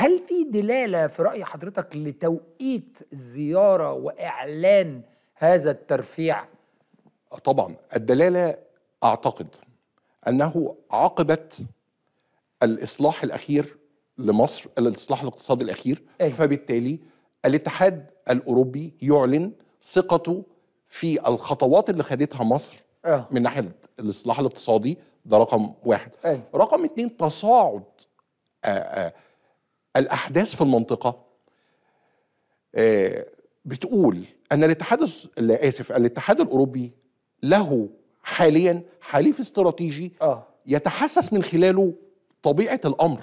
هل في دلاله في راي حضرتك لتوقيت الزياره واعلان هذا الترفيع آه، طبعا الدلاله اعتقد انه عقبه الاصلاح الاخير لمصر الاصلاح الاقتصادي الاخير أيه؟ فبالتالي الاتحاد الاوروبي يعلن ثقته في الخطوات اللي خدتها مصر أه. من ناحيه الاصلاح الاقتصادي ده رقم واحد أيه؟ رقم اتنين تصاعد آآ آه، آآ آه، الأحداث في المنطقة آه، بتقول أن الاتحاد لا آسف الاتحاد الأوروبي له حاليا حليف استراتيجي آه. يتحسس من خلاله طبيعة الأمر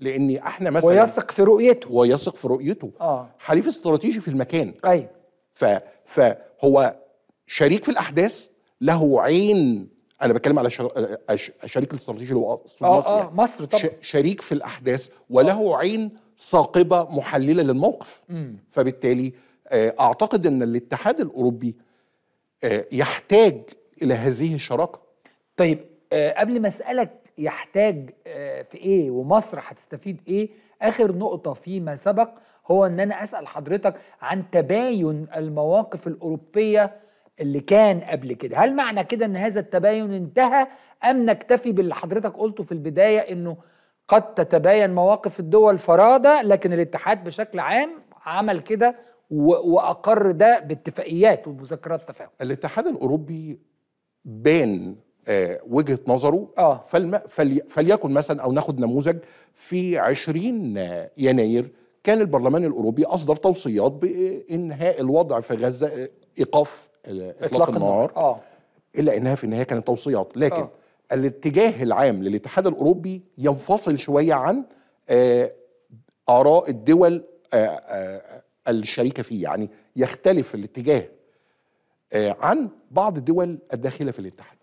لأن احنا مثلا ويثق في رؤيته ويثق في رؤيته آه. حليف استراتيجي في المكان أيوة فهو شريك في الأحداث له عين انا بتكلم على شر... الشريك آه، الاستراتيجي اللي هو آه مصر آه يعني. مصر طبعا ش... شريك في الاحداث وله آه. عين ثاقبه محلله للموقف مم. فبالتالي آه، اعتقد ان الاتحاد الاوروبي آه، يحتاج الى هذه الشراكه طيب قبل ما اسالك يحتاج في ايه ومصر هتستفيد ايه اخر نقطه فيما سبق هو ان انا اسال حضرتك عن تباين المواقف الاوروبيه اللي كان قبل كده هل معنى كده ان هذا التباين انتهى ام نكتفي باللي حضرتك قلته في البدايه انه قد تتباين مواقف الدول فرادى لكن الاتحاد بشكل عام عمل كده واقر ده باتفاقيات ومذكرات تفاهم الاتحاد الاوروبي بان آه، وجهه نظره آه. فالم... فلي... فليكن مثلا او ناخد نموذج في 20 يناير كان البرلمان الاوروبي اصدر توصيات بانهاء الوضع في غزه آه، ايقاف اطلاق, إطلاق النار آه. الا انها في النهايه كانت توصيات لكن آه. الاتجاه العام للاتحاد الاوروبي ينفصل شويه عن آه، اراء الدول آه، آه، الشريكه فيه يعني يختلف الاتجاه عن بعض الدول الداخله في الاتحاد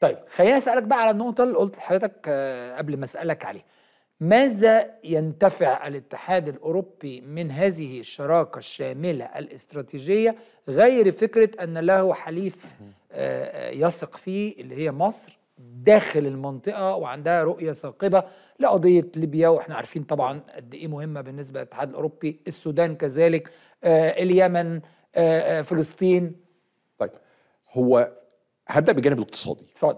طيب خليني اسالك بقى على النقطه اللي قلت لحضرتك قبل ما اسالك عليها ماذا ينتفع الاتحاد الاوروبي من هذه الشراكه الشامله الاستراتيجيه غير فكره ان له حليف آه، آه، يثق فيه اللي هي مصر داخل المنطقه وعندها رؤيه ثاقبه لقضيه ليبيا واحنا عارفين طبعا قد ايه مهمه بالنسبه للاتحاد الاوروبي، السودان كذلك، آه، اليمن، فلسطين. طيب هو هبدا بالجانب الاقتصادي. اتفضل.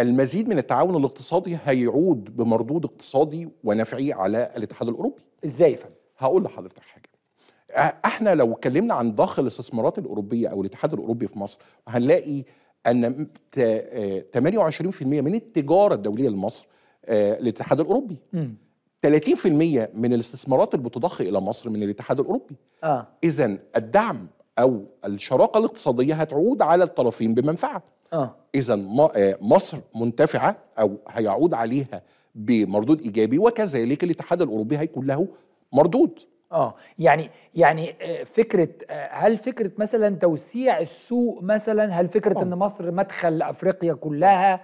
المزيد من التعاون الاقتصادي هيعود بمردود اقتصادي ونفعي على الاتحاد الاوروبي ازاي يا فندم هقول لحضرتك حاجه احنا لو اتكلمنا عن ضخ الاستثمارات الاوروبيه او الاتحاد الاوروبي في مصر هنلاقي ان 28% آه، من التجاره الدوليه لمصر الاتحاد آه، الاوروبي م. 30% من الاستثمارات اللي بتضخ الى مصر من الاتحاد الاوروبي آه. اذا الدعم او الشراكه الاقتصاديه هتعود على الطرفين بمنفعه آه. اذا آه، مصر منتفعه او هيعود عليها بمردود ايجابي وكذلك الاتحاد الاوروبي هيكون له مردود اه يعني يعني آه، فكره آه، هل فكره مثلا توسيع السوق مثلا هل فكره آه. ان مصر مدخل افريقيا كلها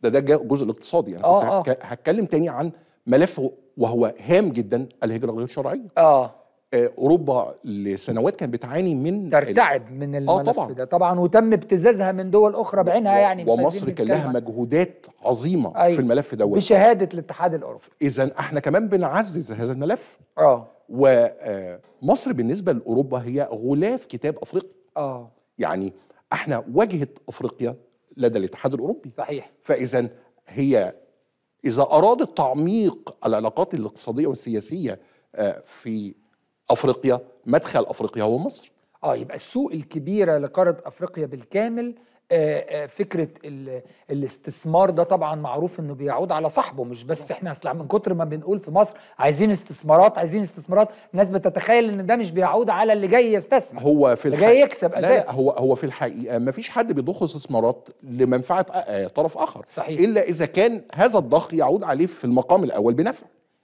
ده ده جزء الاقتصادي انا آه كنت هتكلم تاني عن ملف وهو هام جدا الهجره غير شرعيه اه آه، اوروبا لسنوات كانت بتعاني من ترتعد من آه، الملف آه طبعا. ده طبعا وتم ابتزازها من دول اخرى بعينها يعني ومصر كان لها مجهودات عظيمه أيوة. في الملف دوت بشهاده الاتحاد الاوروبي اذا احنا كمان بنعزز هذا الملف اه ومصر آه، بالنسبه لاوروبا هي غلاف كتاب افريقيا اه يعني احنا واجهه افريقيا لدى الاتحاد الاوروبي صحيح فاذا هي اذا ارادت تعميق العلاقات الاقتصاديه والسياسيه في افريقيا مدخل افريقيا هو مصر اه يبقى السوق الكبيره لقاره افريقيا بالكامل آه، آه، فكره الاستثمار ده طبعا معروف انه بيعود على صاحبه مش بس احنا اصل من كتر ما بنقول في مصر عايزين استثمارات عايزين استثمارات الناس بتتخيل ان ده مش بيعود على اللي جاي يستثمر هو في الحقيقة جاي يكسب اساسا هو هو في الحقيقه ما فيش حد بيضخ استثمارات لمنفعه آه، طرف اخر صحيح الا اذا كان هذا الضخ يعود عليه في المقام الاول بنفع